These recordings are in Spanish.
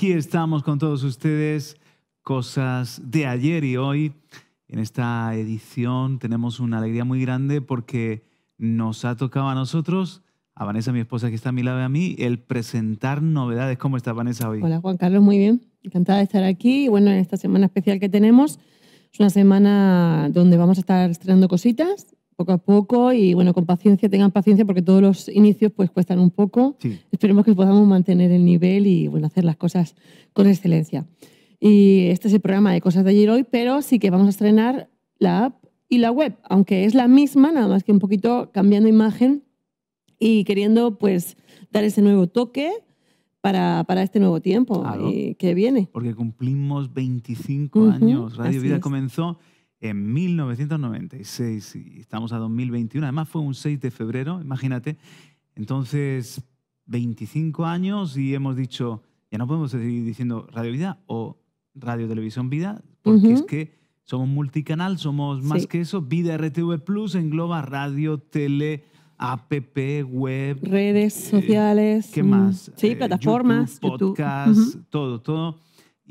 Aquí estamos con todos ustedes, cosas de ayer y hoy. En esta edición tenemos una alegría muy grande porque nos ha tocado a nosotros, a Vanessa, mi esposa que está a mi lado y a mí, el presentar novedades. ¿Cómo está Vanessa hoy? Hola Juan Carlos, muy bien. Encantada de estar aquí. bueno, en esta semana especial que tenemos, es una semana donde vamos a estar estrenando cositas poco a poco y bueno, con paciencia, tengan paciencia porque todos los inicios pues cuestan un poco. Esperemos que podamos mantener el nivel y bueno, hacer las cosas con excelencia. Y este es el programa de Cosas de ayer hoy, pero sí que vamos a estrenar la app y la web, aunque es la misma, nada más que un poquito cambiando imagen y queriendo pues dar ese nuevo toque. Para, para, este nuevo tiempo que viene. Porque cumplimos 25 años. Radio Vida comenzó en 1996 y estamos a 2021. Además fue un 6 de febrero, imagínate. Entonces, 25 años y hemos dicho, ya no podemos seguir diciendo Radio Vida o Radio Televisión Vida, porque es que somos multicanal, somos más que eso. Vida RTV Plus engloba radio, tele, app, web. Redes eh, sociales. ¿Qué más? Mm, sí, eh, plataformas. podcasts, podcast, todo, todo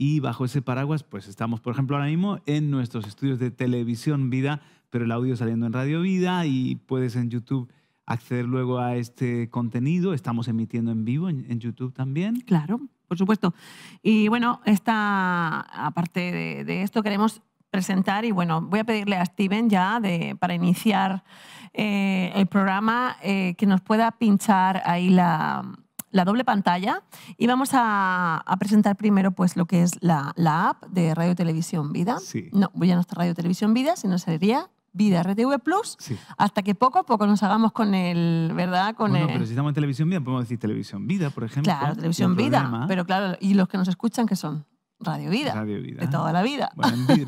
y bajo ese paraguas, pues estamos, por ejemplo, ahora mismo en nuestros estudios de televisión vida, pero el audio saliendo en Radio Vida y puedes en YouTube acceder luego a este contenido. Estamos emitiendo en vivo en, YouTube también. Claro, por supuesto. Y bueno, esta, aparte de, esto, queremos presentar y bueno, voy a pedirle a Steven ya para iniciar eh, el programa eh, que nos pueda pinchar ahí la, la doble pantalla y vamos a, presentar primero pues lo que es la, app de Radio Televisión Vida. No, voy a nuestra Radio Televisión Vida, sino sería Vida RTV Plus, hasta que poco a poco nos hagamos con el, ¿verdad? Con bueno, pero si estamos en Televisión Vida, podemos decir Televisión Vida, por ejemplo. Claro, Televisión Vida, pero claro, ¿y los que nos escuchan que son? Radio Vida. Radio Vida. De toda la vida.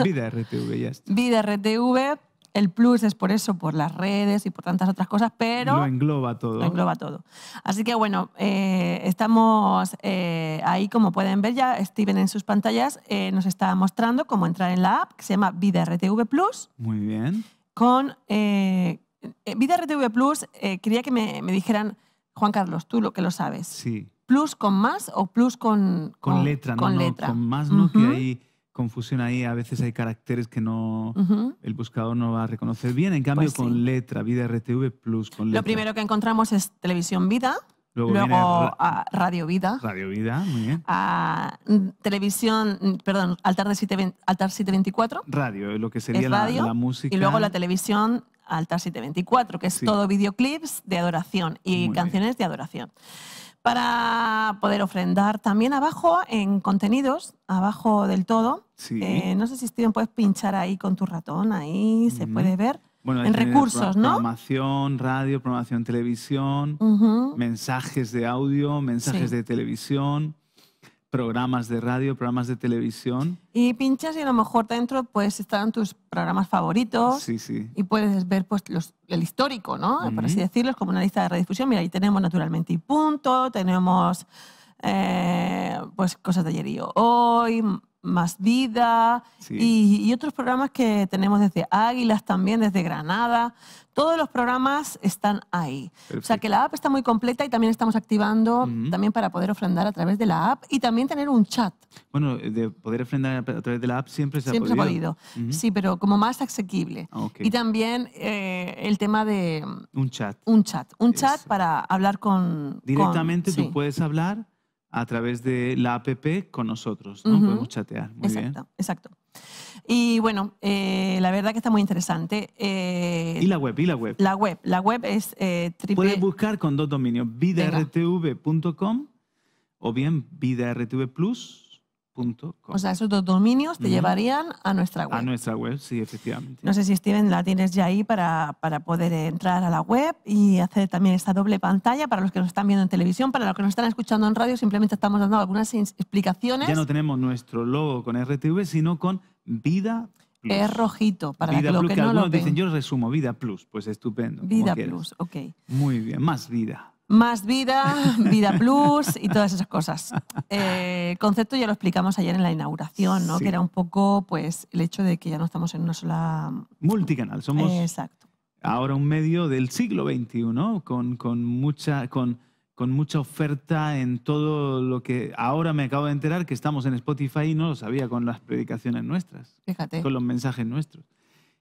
vida RTV ya está. Vida RTV el plus es por eso, por las redes y por tantas otras cosas, pero... Lo engloba todo. Lo engloba todo. Así que bueno, eh, estamos eh, ahí, como pueden ver ya, Steven en sus pantallas eh, nos está mostrando cómo entrar en la app, que se llama Vida RTV Plus. Muy bien. Con Vida RTV Plus, quería que me, dijeran, Juan Carlos, tú lo que lo sabes. Sí. ¿Plus con más o plus con... Con, letra, con letra. con más, ¿no? Que hay confusión ahí, a veces hay caracteres que no el buscador no va a reconocer bien, en cambio pues con letra, Vida RTV Plus con letra. Lo primero que encontramos es Televisión Vida, luego, ah, Radio Vida. Radio Vida, A ah, televisión, perdón, Altar de 724. Radio, lo que sería la, música. Y luego la televisión Altar 724, que es todo videoclips de adoración y canciones de adoración para poder ofrendar. También abajo en contenidos, abajo del todo. Eh, no sé si Steven puedes pinchar ahí con tu ratón, ahí se puede ver. Bueno, en recursos, ¿no? Programación, radio, programación, televisión, mensajes de audio, mensajes de televisión programas de radio, programas de televisión. Y pinchas y a lo mejor dentro pues están tus programas favoritos. Sí, sí. Y puedes ver pues los, el histórico, ¿no? Por así decirlo, es como una lista de redifusión. Mira, ahí tenemos naturalmente y punto, tenemos eh, pues cosas de ayer y hoy, más Vida y, otros programas que tenemos desde Águilas también, desde Granada. Todos los programas están ahí. O sea que la app está muy completa y también estamos activando también para poder ofrendar a través de la app y también tener un chat. Bueno, de poder ofrendar a través de la app siempre se ha podido. Se ha podido. Sí, pero como más asequible. Ah, y también eh, el tema de... Un chat. Un chat. Un chat para hablar con... Directamente tú puedes hablar a través de la APP con nosotros, ¿no? Podemos chatear. Muy exacto, bien. exacto. Y bueno, eh, la verdad que está muy interesante. Eh, y la web, y la web. La web, la web es eh, Puedes buscar con dos dominios, vidartv.com o bien vidartvplus.com o sea, esos dos dominios te llevarían a nuestra web. A nuestra web, sí, efectivamente. No sé si Steven la tienes ya ahí para, poder entrar a la web y hacer también esta doble pantalla para los que nos están viendo en televisión, para los que nos están escuchando en radio, simplemente estamos dando algunas explicaciones. Ya no tenemos nuestro logo con RTV, sino con Vida Plus. Es rojito, para los que, lo que, que no algunos dicen, yo resumo, Vida Plus, pues estupendo. Vida Plus, ok. Muy bien, más vida. Más vida, vida plus y todas esas cosas. Eh, concepto ya lo explicamos ayer en la inauguración, ¿no? Que era un poco pues el hecho de que ya no estamos en una sola... Multicanal, somos... Exacto. Ahora un medio del siglo XXI, con, mucha... Con, mucha oferta en todo lo que ahora me acabo de enterar que estamos en Spotify y no lo sabía con las predicaciones nuestras, Fíjate. con los mensajes nuestros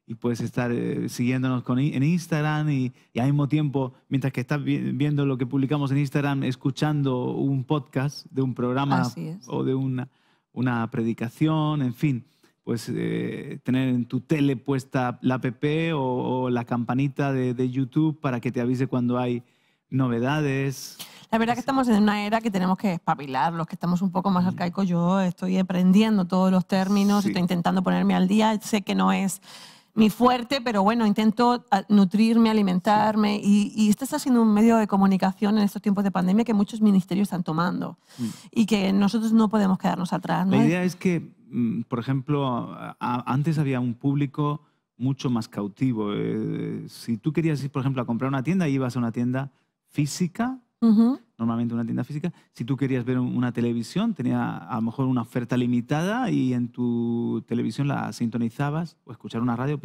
y puedes estar eh, siguiéndonos con, en Instagram y, al mismo tiempo, mientras que estás viendo lo que publicamos en Instagram, escuchando un podcast de un programa o de una, una predicación, en fin, pues eh, tener en tu tele puesta la app o, la campanita de, YouTube para que te avise cuando hay novedades. La verdad que estamos en una era que tenemos que espabilar, los que estamos un poco más arcaicos. Yo estoy aprendiendo todos los términos, estoy intentando ponerme al día. Sé que no es mi fuerte, pero bueno, intento ah, nutrirme, alimentarme y, y este está siendo un medio de comunicación en estos tiempos de pandemia que muchos ministerios están tomando mm. y que nosotros no podemos quedarnos atrás. La idea es que, mm, por ejemplo, antes había un público mucho más cautivo. Eh, si tú querías ir, por ejemplo, a comprar una tienda, ibas a una tienda física normalmente una tienda física. Si tú querías ver una televisión, tenía a lo mejor una oferta limitada y en tu televisión la sintonizabas o escuchar una radio,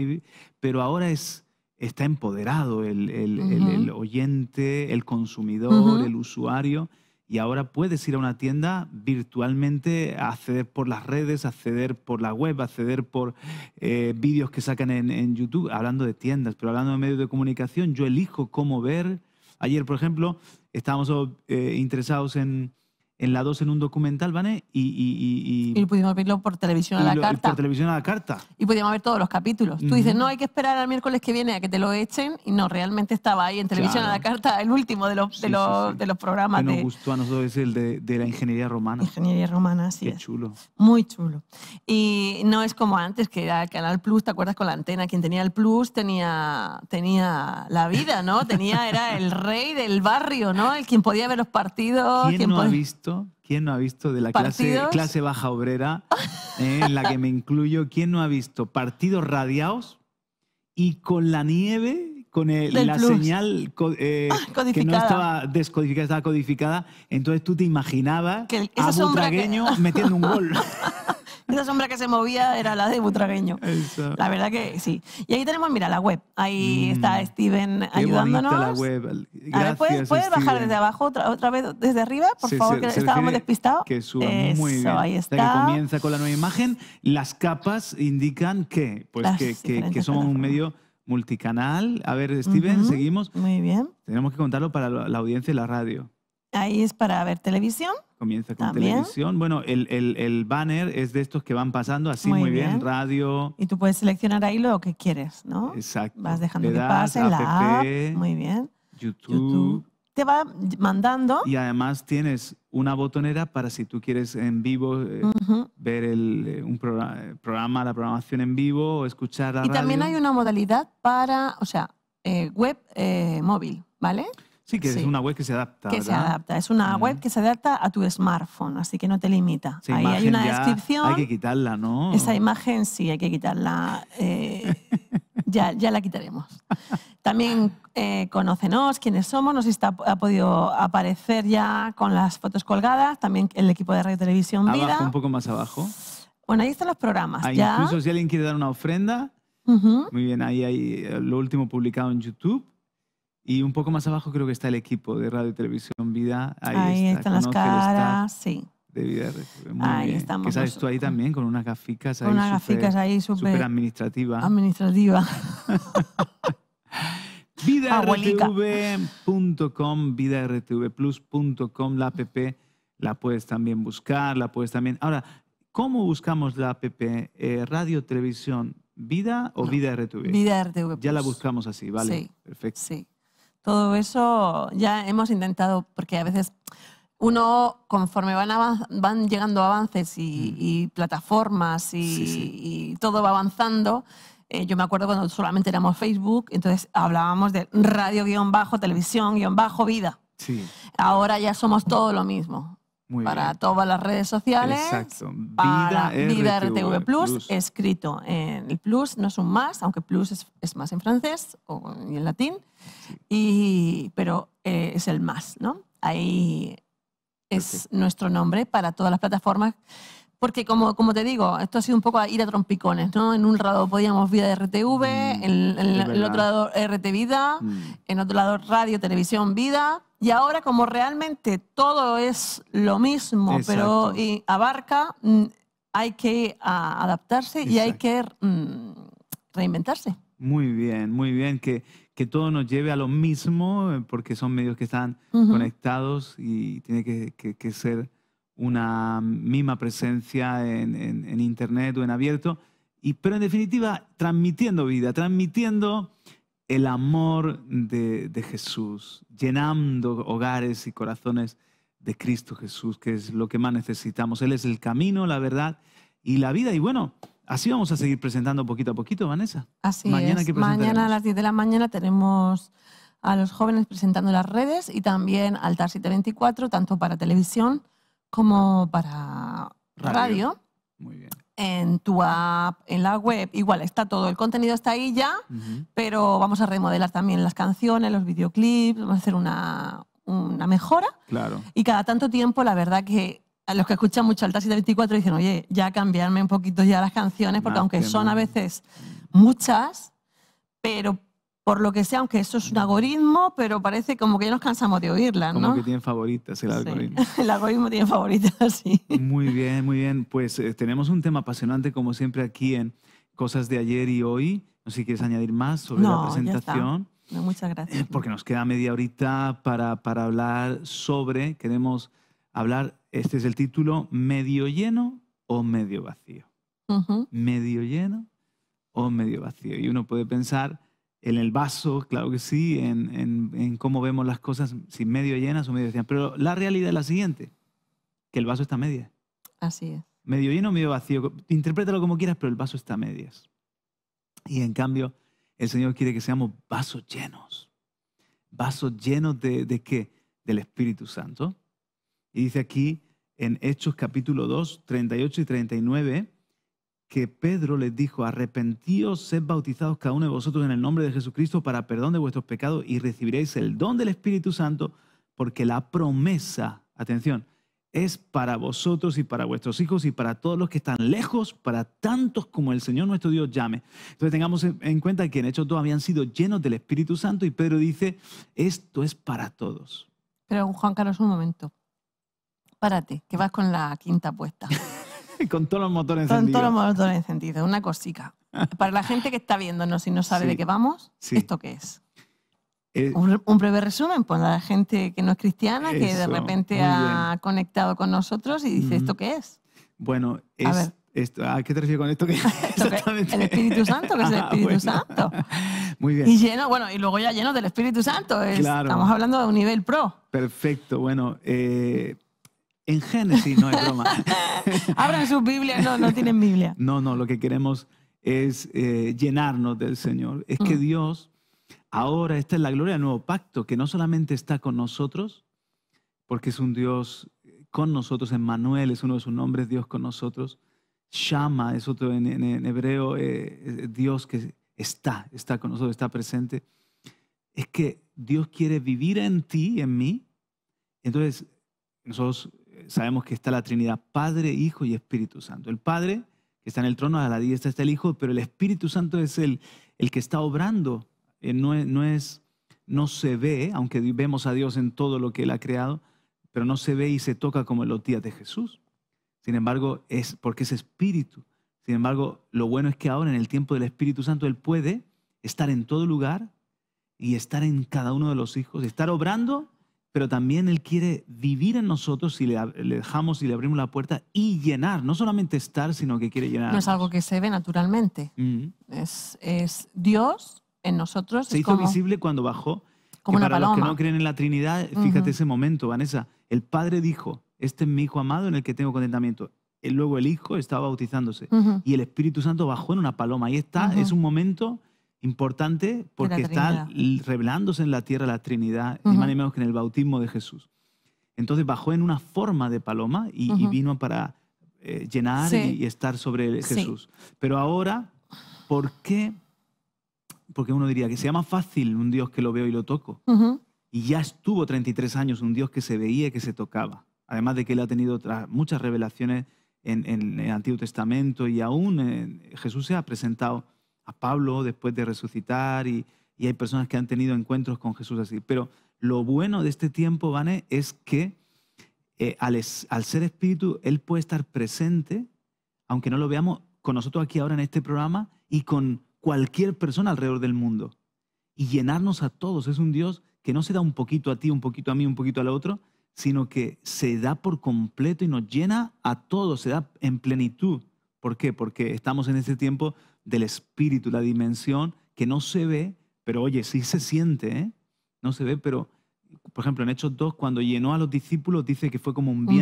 pero ahora es está empoderado el, el, el, oyente, el consumidor, el usuario. Y ahora puedes ir a una tienda virtualmente, acceder por las redes, acceder por la web, acceder por eh, vídeos que sacan en, en, YouTube, hablando de tiendas, pero hablando de medios de comunicación, yo elijo cómo ver, Ayer, por ejemplo, estábamos eh, interesados en en la 2 en un documental, ¿vale? Y, y, y, y... pudimos verlo por televisión a la carta. Por televisión a la carta. Y pudimos ver todos los capítulos. Tú dices, no, hay que esperar al miércoles que viene a que te lo echen. Y no, realmente estaba ahí en televisión a la carta, el último de los, de los, De los programas. Que nos gustó a nosotros es el de, de, la ingeniería romana. Ingeniería romana, sí. Qué chulo. Muy chulo. Y no es como antes, que era Canal Plus, ¿te acuerdas con la antena? Quien tenía el Plus tenía, tenía la vida, ¿no? Tenía, era el rey del barrio, ¿no? El quien podía ver los partidos. ¿Quién no ha visto ¿Quién no ha visto de la clase, clase, baja obrera, eh, en la que me incluyo? ¿Quién no ha visto partidos radiados y con la nieve, con la señal eh, ah, que no estaba descodificada, estaba codificada? Entonces tú te imaginabas que a un metiendo un gol. Esa sombra que se movía era la de Butragueño. La verdad que sí. Y ahí tenemos, mira, la web. Ahí está mm. Steven ayudándonos. la web. a ver, ¿puedes, bajar desde abajo otra, vez, desde arriba? Por favor, que estábamos despistados. Que suba muy bien. ahí está. que comienza con la nueva imagen. Las capas indican que, pues, somos un medio multicanal. A ver, Steven, seguimos. Muy bien. Tenemos que contarlo para la audiencia y la radio. Ahí es para ver televisión. Comienza con televisión. Bueno, el, banner es de estos que van pasando así muy, bien. radio. Y tú puedes seleccionar ahí lo que quieres, ¿no? Exacto. Vas dejando que pase la app. Muy bien. YouTube. Te va mandando. Y además tienes una botonera para si tú quieres en vivo eh, ver el, eh, un eh, programa, la programación en vivo o escuchar la Y también hay una modalidad para, o sea, web móvil, ¿vale? Sí, que es una web que se adapta. Que se adapta. Es una web que se adapta a tu smartphone, así que no te limita. Ahí hay una descripción. Hay que quitarla, ¿no? Esa imagen sí, hay que quitarla. Eh, ya, la quitaremos. También eh, conócenos quiénes somos, nos está, ha podido aparecer ya con las fotos colgadas, también el equipo de Radio Televisión abajo, Un poco más abajo. Bueno, ahí están los programas. Ahí, Incluso si alguien quiere dar una ofrenda, muy bien, ahí hay eh, lo último publicado en YouTube. Y un poco más abajo creo que está el equipo de Radio Televisión Vida. Ahí, está, están las caras, sí. De vida. Muy ahí bien. estamos. Que sabes tú ahí también con unas gaficas ahí. Con unas ahí súper. administrativa. Administrativa. vidartv.com, vidartvplus.com, la app la puedes también buscar, la puedes también. Ahora, ¿cómo buscamos la app? Eh, radio, televisión, vida o vida RTV? Ya la buscamos así, ¿vale? Sí. Perfecto. Sí. Todo eso ya hemos intentado, porque a veces uno, conforme van, van llegando avances y, mm. plataformas y, todo va avanzando, eh, yo me acuerdo cuando solamente éramos Facebook, entonces hablábamos de radio-bajo, televisión-bajo, vida. Ahora ya somos todo lo mismo. para todas las redes sociales. Vida, RTV, plus, escrito. En el plus no es un más, aunque plus es, es más en francés o en latín y, pero eh, es el más, ¿no? Ahí pues es nuestro nombre para todas las plataformas. Porque como, como te digo, esto ha sido un poco ir a trompicones, ¿no? En un lado podíamos Vida RTV, mm, en, el otro lado RT Vida, mm. en otro lado Radio, Televisión, Vida. Y ahora como realmente todo es lo mismo, pero y abarca, mm, hay que ah, adaptarse y hay que reinventarse. Muy bien, muy bien. Que, que todo nos lleve a lo mismo, eh, porque son medios que están conectados y tiene que, ser una misma presencia en, Internet o en abierto. Y, pero en definitiva, transmitiendo vida, transmitiendo el amor de, de Jesús, llenando hogares y corazones de Cristo Jesús, que es lo que más necesitamos. Él es el camino, la verdad y la vida. Y bueno, Así vamos a seguir presentando poquito a poquito, Vanessa. Así mañana es. mañana a las 10 de la mañana tenemos a los jóvenes presentando las redes y también al Altar 724, tanto para televisión como para radio. Muy bien. En tu app, en la web, igual está todo. El contenido está ahí ya, pero vamos a remodelar también las canciones, los videoclips, vamos a hacer una, una mejora. Claro. Y cada tanto tiempo, la verdad que a los que escuchan mucho al Taxi 24 dicen, oye, ya cambiarme un poquito ya las canciones, porque aunque son a veces muchas, pero por lo que sea, aunque eso es un algoritmo, pero parece como que ya nos cansamos de oírla, ¿no? Como que tienen favoritas el algoritmo. el algoritmo tiene favoritas, sí. Muy bien, muy bien. Pues eh, tenemos un tema apasionante, como siempre, aquí en Cosas de Ayer y Hoy. No sé si quieres añadir más sobre la presentación. muchas gracias. Eh, porque nos queda media horita para, para hablar sobre, queremos hablar este es el título, medio lleno o medio vacío. Medio lleno o medio vacío. Y uno puede pensar en el vaso, claro que sí, en, cómo vemos las cosas, si medio llenas o medio vacías. Pero la realidad es la siguiente, que el vaso está medio. medias. Así es. Medio lleno o medio vacío. Interprétalo como quieras, pero el vaso está a medias. Y en cambio, el Señor quiere que seamos vasos llenos. Vasos llenos de, de qué? Del Espíritu Santo. Y dice aquí, en Hechos capítulo 2, 38 y 39, que Pedro les dijo, arrepentíos, sed bautizados cada uno de vosotros en el nombre de Jesucristo para perdón de vuestros pecados y recibiréis el don del Espíritu Santo, porque la promesa, atención, es para vosotros y para vuestros hijos y para todos los que están lejos, para tantos como el Señor nuestro Dios llame. Entonces tengamos en cuenta que en Hechos 2 habían sido llenos del Espíritu Santo y Pedro dice, esto es para todos. Pero Juan Carlos, un momento párate, que vas con la quinta puesta. con todos los motores encendidos. Con todos los motores encendidos, una cosica. Para la gente que está viéndonos y no sabe de qué vamos, ¿esto qué es? Eh, un, breve resumen pues la gente que no es cristiana, que de repente ha conectado con nosotros y dice, ¿esto qué es? Bueno, es, a, Esto, ¿a qué te refieres con esto? ¿Qué el Espíritu Santo, que es el ah, Espíritu Santo. Muy bien. Y lleno, bueno, y luego ya lleno del Espíritu Santo. Estamos hablando de un nivel pro. Perfecto, bueno. Eh, en Génesis, no hay broma. Abran sus Biblias, no, no tienen Biblia. No, no, lo que queremos es eh, llenarnos del Señor. Es que mm. Dios, ahora, esta es la gloria del nuevo pacto, que no solamente está con nosotros, porque es un Dios con nosotros, Emmanuel es uno de sus nombres, Dios con nosotros. Shama es otro en, hebreo, eh, eh, Dios que está, está con nosotros, está presente. Es que Dios quiere vivir en ti, en mí. Entonces, nosotros sabemos que está la Trinidad, Padre, Hijo y Espíritu Santo. El Padre que está en el trono, a la diestra está el Hijo, pero el Espíritu Santo es el, el que está obrando, eh, no, no, se ve, aunque vemos a Dios en todo lo que Él ha creado, pero no se ve y se toca como en los días de Jesús. Sin embargo, es porque es Espíritu. Sin embargo, lo bueno es que ahora en el tiempo del Espíritu Santo Él puede estar en todo lugar y estar en cada uno de los hijos, estar obrando pero también Él quiere vivir en nosotros si le, dejamos y le abrimos la puerta y llenar, no solamente estar, sino que quiere llenar. No es algo que se ve naturalmente, es, es, Dios en nosotros. Se hizo visible cuando bajó. Como que para los que no creen en la Trinidad, fíjate ese momento, Vanessa, el Padre dijo, este es mi Hijo amado en el que tengo contentamiento. Eh, luego el Hijo estaba bautizándose y el Espíritu Santo bajó en una paloma. Ahí está, es un momento importante porque está revelándose en la tierra la Trinidad, ni más ni menos que en el bautismo de Jesús. Entonces bajó en una forma de paloma y, vino para eh, llenar y, estar sobre Jesús. Pero ahora, ¿por qué? Porque uno diría que sea más fácil un Dios que lo veo y lo toco. Y ya estuvo 33 años un Dios que se veía y que se tocaba. Además de que él ha tenido muchas revelaciones en, el Antiguo Testamento y aún eh, Jesús se ha presentado a Pablo después de resucitar y, hay personas que han tenido encuentros con Jesús así. Pero lo bueno de este tiempo, Vane, es que eh, al, ser espíritu, Él puede estar presente, aunque no lo veamos, con nosotros aquí ahora en este programa y con cualquier persona alrededor del mundo. Y llenarnos a todos. Es un Dios que no se da un poquito a ti, un poquito a mí, un poquito al otro, sino que se da por completo y nos llena a todos, se da en plenitud. ¿Por qué? Porque estamos en este tiempo del espíritu, la dimensión que no se ve, pero oye, sí se siente, ¿eh? No se ve, pero por ejemplo, en Hechos 2, cuando llenó a los discípulos, dice que fue como un viento. Un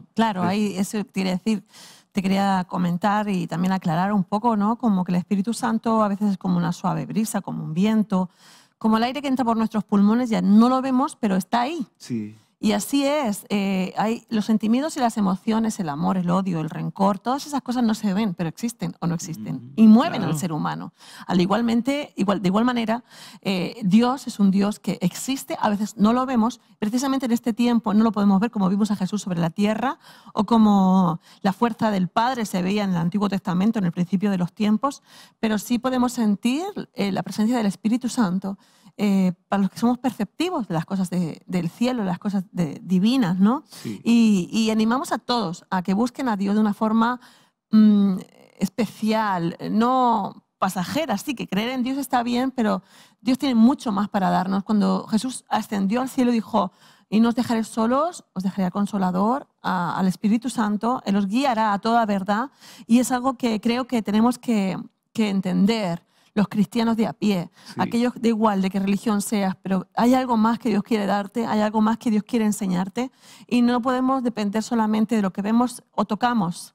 viento, claro, ahí eso quiere decir, te quería comentar y también aclarar un poco, ¿no? Como que el Espíritu Santo a veces es como una suave brisa, como un viento, como el aire que entra por nuestros pulmones, ya no lo vemos, pero está ahí. Sí. Y así es, eh, hay los sentimientos y las emociones, el amor, el odio, el rencor, todas esas cosas no se ven, pero existen o no existen mm, y mueven al ser humano. Al igualmente, igual, de igual manera, eh, Dios es un Dios que existe, a veces no lo vemos, precisamente en este tiempo no lo podemos ver como vimos a Jesús sobre la tierra o como la fuerza del Padre se veía en el Antiguo Testamento, en el principio de los tiempos, pero sí podemos sentir eh, la presencia del Espíritu Santo eh, para los que somos perceptivos de las cosas del cielo, las cosas divinas, ¿no? Y, animamos a todos a que busquen a Dios de una forma mm, especial, no pasajera, sí que creer en Dios está bien, pero Dios tiene mucho más para darnos. Cuando Jesús ascendió al cielo dijo, y no os dejaré solos, os dejaré al Consolador, al Espíritu Santo, Él os guiará a toda verdad y es algo que creo que tenemos que, que entender los cristianos de a pie, aquellos de igual, de qué religión seas, pero hay algo más que Dios quiere darte, hay algo más que Dios quiere enseñarte y no podemos depender solamente de lo que vemos o tocamos.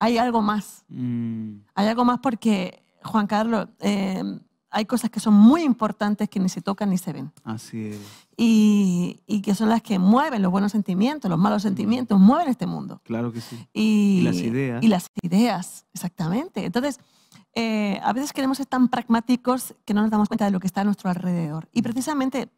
Hay algo más. Mm. Hay algo más porque, Juan Carlos, eh, hay cosas que son muy importantes que ni se tocan ni se ven. Así es. Y, que son las que mueven los buenos sentimientos, los malos mm. sentimientos, mueven este mundo. Claro que sí. Y, y las ideas. Y las ideas, exactamente. Entonces, eh, a veces queremos ser tan pragmáticos que no nos damos cuenta de lo que está a nuestro alrededor. Y precisamente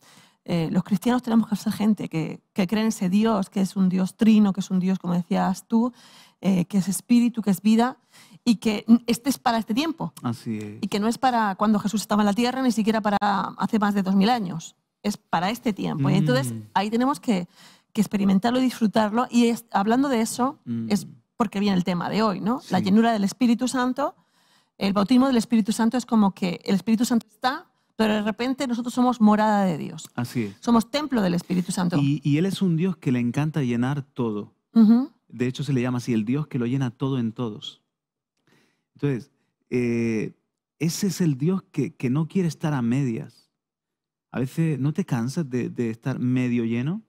eh, los cristianos tenemos que ser gente que, que, cree en ese Dios, que es un Dios trino, que es un Dios, como decías tú, eh, que es espíritu, que es vida, y que este es para este tiempo. Así es. Y que no es para cuando Jesús estaba en la tierra, ni siquiera para hace más de dos mil años. Es para este tiempo. Y entonces mm. ahí tenemos que, experimentarlo y disfrutarlo. Y hablando de eso, mm. es porque viene el tema de hoy, ¿no? La llenura del Espíritu Santo el bautismo del Espíritu Santo es como que el Espíritu Santo está, pero de repente nosotros somos morada de Dios. Así Somos templo del Espíritu Santo. Y, Él es un Dios que le encanta llenar todo. De hecho, se le llama así, el Dios que lo llena todo en todos. Entonces, eh, ese es el Dios que, no quiere estar a medias. A veces no te cansas de, estar medio lleno,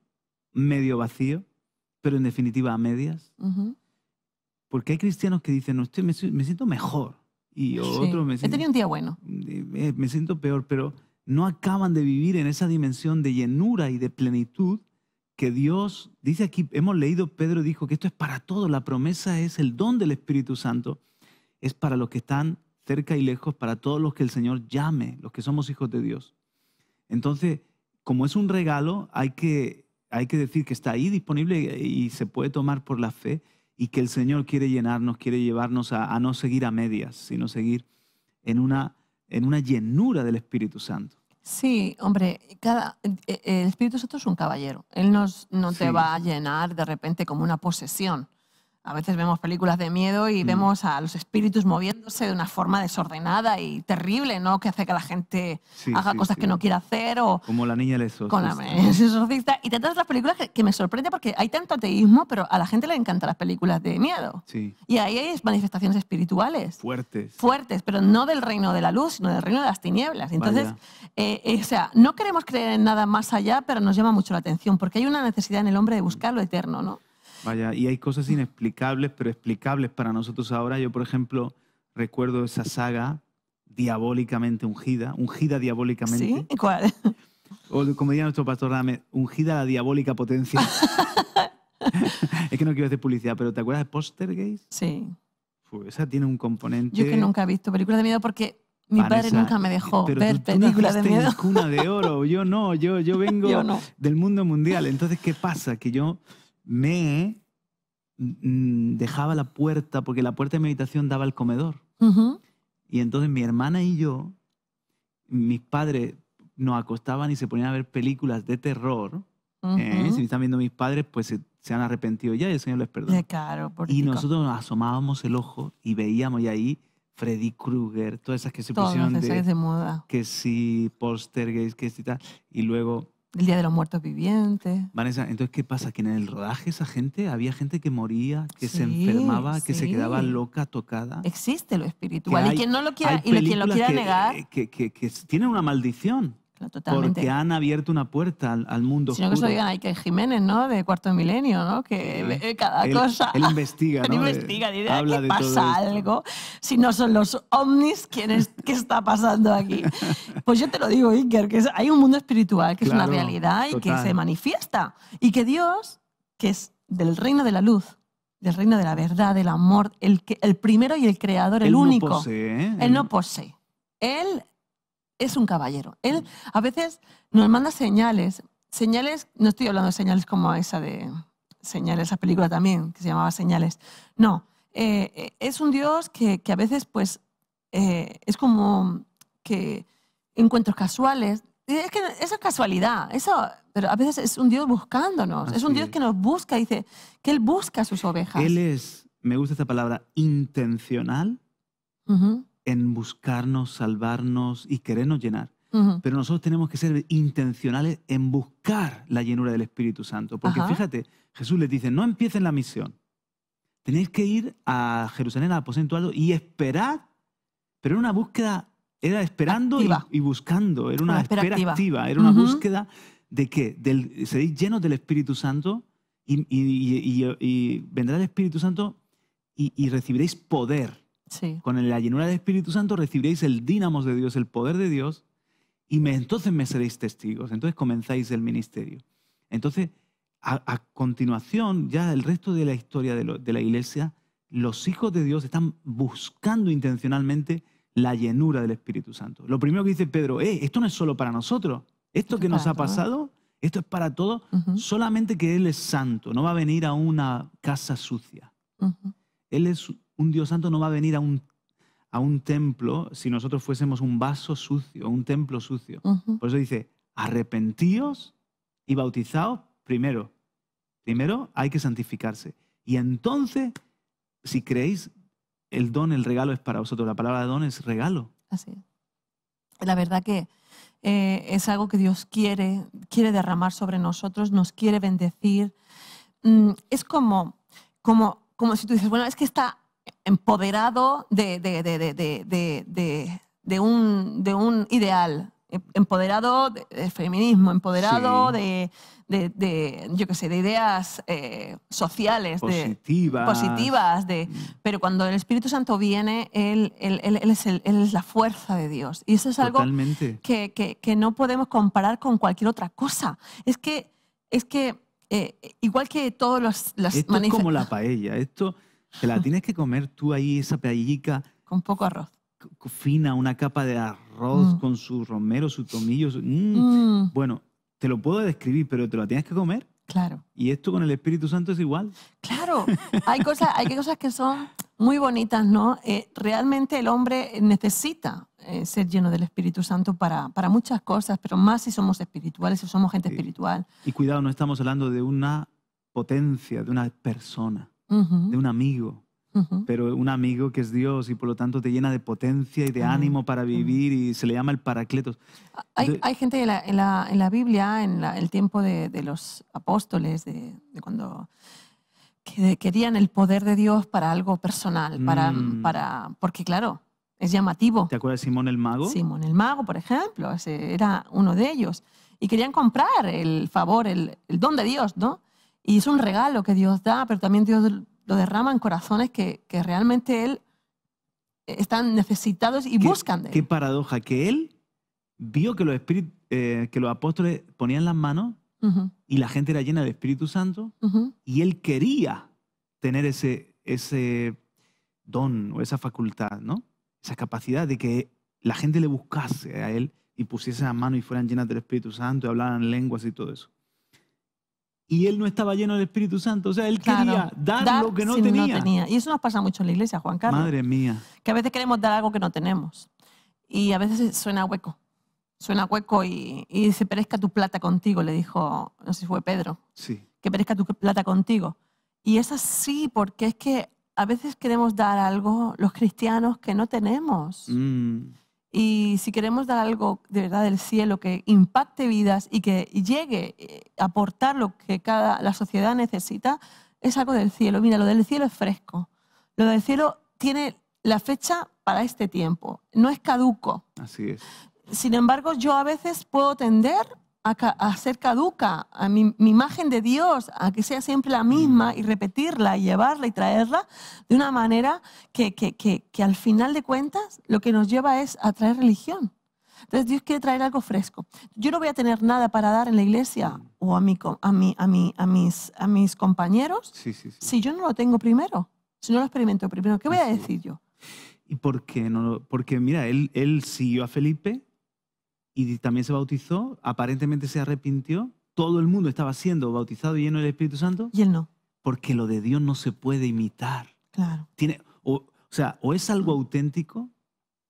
medio vacío, pero en definitiva a medias. Porque hay cristianos que dicen, no, estoy, me siento mejor y otro me He tenido un día bueno. Eh, me siento peor, pero no acaban de vivir en esa dimensión de llenura y de plenitud que Dios dice aquí, hemos leído, Pedro dijo que esto es para todos, la promesa es el don del Espíritu Santo, es para los que están cerca y lejos, para todos los que el Señor llame, los que somos hijos de Dios. Entonces, como es un regalo, hay que, hay que decir que está ahí disponible y se puede tomar por la fe, y que el Señor quiere llenarnos, quiere llevarnos a, no seguir a medias, sino seguir en una, en una llenura del Espíritu Santo. Sí, hombre, eh, el Espíritu Santo es un caballero. Él nos, no te va a llenar de repente como una posesión. A veces vemos películas de miedo y mm. vemos a los espíritus moviéndose de una forma desordenada y terrible, ¿no? Que hace que la gente haga cosas que no quiere hacer o... Como la niña de esos. Con la exorcista. Y tantas las películas que, me sorprende porque hay tanto ateísmo, pero a la gente le encantan las películas de miedo. Sí. Y ahí hay manifestaciones espirituales. Fuertes. Fuertes, pero no del reino de la luz, sino del reino de las tinieblas. Entonces, eh, eh, o sea, no queremos creer en nada más allá, pero nos llama mucho la atención porque hay una necesidad en el hombre de buscar lo eterno, ¿no? Vaya, y hay cosas inexplicables, pero explicables para nosotros ahora. Yo, por ejemplo, recuerdo esa saga diabólicamente ungida, ungida diabólicamente. ¿Sí? ¿Cuál? O como diría nuestro pastor Dame, ungida la diabólica potencia. es que no quiero hacer publicidad, pero ¿te acuerdas de Poster Sí. esa tiene un componente. Yo que nunca he visto películas de miedo porque mi padre nunca me dejó ver películas de miedo. Cuna de oro, yo no, yo, yo vengo del mundo mundial. Entonces, ¿qué pasa? Que yo me mm, dejaba la puerta, porque la puerta de meditación daba al comedor. Y entonces mi hermana y yo, mis padres nos acostaban y se ponían a ver películas de terror. ¿eh? Si están viendo mis padres, pues se, han arrepentido ya y el Señor les perdona. Claro, y nosotros nos asomábamos el ojo y veíamos y ahí Freddy Krueger, todas esas que se pusieron de, de moda. Que sí, Poltergeist, que sí tal. Y luego el Día de los Muertos Vivientes. Vanessa, entonces, ¿qué pasa? Que en el rodaje esa gente, había gente que moría, que se enfermaba, que se quedaba loca, tocada. Existe lo espiritual. y quien no lo quiera, y quien lo quiera negar. Eh, que, que, que tienen una maldición. Porque han abierto una puerta al, mundo. Si no que se digan hay Jiménez, ¿no? De cuarto milenio, ¿no? Que eh, cada cosa. Él investiga, ¿no? Él investiga, dice, Habla pasa algo. Si no son los ovnis, quienes ¿qué está pasando aquí? Pues yo te lo digo, Iker, que hay un mundo espiritual que es una realidad y que se manifiesta. Y que Dios, que es del reino de la luz, del reino de la verdad, del amor, el, el primero y el creador, el único. Él no ¿eh? posee. Él es un caballero. Él mm. a veces nos manda señales, señales, no estoy hablando de señales como esa de señales, esa película también, que se llamaba Señales. No, eh, eh, es un Dios que, a veces pues eh, es como que encuentros casuales. Es que esa casualidad, eso, pero a veces es un Dios buscándonos, es un Dios que nos busca, dice que Él busca a sus ovejas. Él es, me gusta esa palabra, intencional en buscarnos, salvarnos y querernos llenar. Pero nosotros tenemos que ser intencionales en buscar la llenura del Espíritu Santo. Porque fíjate, Jesús les dice, no empiecen la misión. Tenéis que ir a Jerusalén, al aposento alto, y esperar, pero era una búsqueda, era esperando y, buscando, era una, espera, activa. era una búsqueda de que seréis llenos del Espíritu Santo y, y vendrá el Espíritu Santo y recibiréis poder. Con la llenura del Espíritu Santo recibiréis el dínamo de Dios, el poder de Dios, y entonces me seréis testigos, entonces comenzáis el ministerio. Entonces, a, continuación, ya el resto de la historia de, la iglesia, los hijos de Dios están buscando intencionalmente la llenura del Espíritu Santo. Lo primero que dice Pedro, eh, esto no es solo para nosotros, esto que nos ha pasado, esto es para todos, solamente que Él es santo, no va a venir a una casa sucia. Él es un Dios santo no va a venir a un, templo si nosotros fuésemos un vaso sucio, un templo sucio. Por eso dice, arrepentíos y bautizaos primero. Primero hay que santificarse. Y entonces, si creéis, el don, el regalo es para vosotros. La palabra don es regalo. Así La verdad que eh, es algo que Dios quiere, quiere derramar sobre nosotros, nos quiere bendecir. Mm, es como, como, como si tú dices, bueno, es que está empoderado de, de, un, ideal, em, empoderado de feminismo, empoderado de, yo qué sé, de ideas eh, sociales, positivas. de, mm. pero cuando el Espíritu Santo viene, Él, es, la fuerza de Dios. Y eso es algo que, que, no podemos comparar con cualquier otra cosa. Es que... Es que eh, igual que todos las esto es como la paella esto te la tienes que comer tú ahí, esa pellica. Con poco arroz. Fina, una capa de arroz mm. con su romero, su tomillo. Mm. Mm. Bueno, te lo puedo describir, pero te la tienes que comer. Claro. Y esto con el Espíritu Santo es igual. Claro, hay cosas, hay cosas que son muy bonitas, ¿no? Eh, realmente el hombre necesita eh, ser lleno del Espíritu Santo para, para, muchas cosas, pero más si somos espirituales, si somos gente espiritual. Y cuidado, no estamos hablando de una potencia, de una persona de un amigo, pero un amigo que es Dios y por lo tanto te llena de potencia y de ánimo para vivir y se le llama el paracletos. Hay, gente en la, Biblia, en el tiempo de, los apóstoles, de, cuando que querían el poder de Dios para algo personal, para, mm. para, porque claro, es llamativo. ¿Te acuerdas de Simón el Mago? Simón el Mago, por ejemplo, era uno de ellos. Y querían comprar el favor, el don de Dios, ¿no? Y es un regalo que Dios da, pero también Dios lo derrama en corazones que, que realmente Él eh, están necesitados y buscan de Él. Qué paradoja, que Él vio que los, espíritu, eh, que los apóstoles ponían las manos y la gente era llena de Espíritu Santo y Él quería tener ese, ese don o esa facultad, ¿no? Esa capacidad de que la gente le buscase a Él y pusiese las manos y fueran llenas del Espíritu Santo y hablaran lenguas y todo eso y él no estaba lleno del Espíritu Santo. O sea, él quería dar, lo que no, tenía. Y eso nos pasa mucho en la iglesia, Juan Carlos. Madre mía. Que a veces queremos dar algo que no tenemos. Y a veces suena hueco. Suena hueco y, y dice, perezca tu plata contigo, le dijo, no sé si fue Pedro. Sí. Que perezca tu plata contigo. Y es así, porque es que a veces queremos dar algo los cristianos que no tenemos. Mm. Y si queremos dar algo de verdad del cielo que impacte vidas y que llegue a eh, aportar lo que cada, la sociedad necesita, es algo del cielo. Mira, lo del cielo es fresco. Lo del cielo tiene la fecha para este tiempo. No es caduco. Así es. Sin embargo, yo a veces puedo tender a, hacer caduca, a mi, imagen de Dios, a que sea siempre la misma mm. y repetirla y llevarla y traerla de una manera que, al final de cuentas lo que nos lleva es a traer religión. Entonces Dios quiere traer algo fresco. Yo no voy a tener nada para dar en la iglesia mm. o a, mi, a, mi, a, a, mis, a mis compañeros si yo no lo tengo primero, si no lo experimento primero. ¿Qué voy a decir yo? Y por qué no, porque mira, él, él siguió a Felipe y también se bautizó, aparentemente se arrepintió, todo el mundo estaba siendo bautizado y lleno del Espíritu Santo. Y él no. Porque lo de Dios no se puede imitar. Claro. Tiene, o, sea, o es algo auténtico,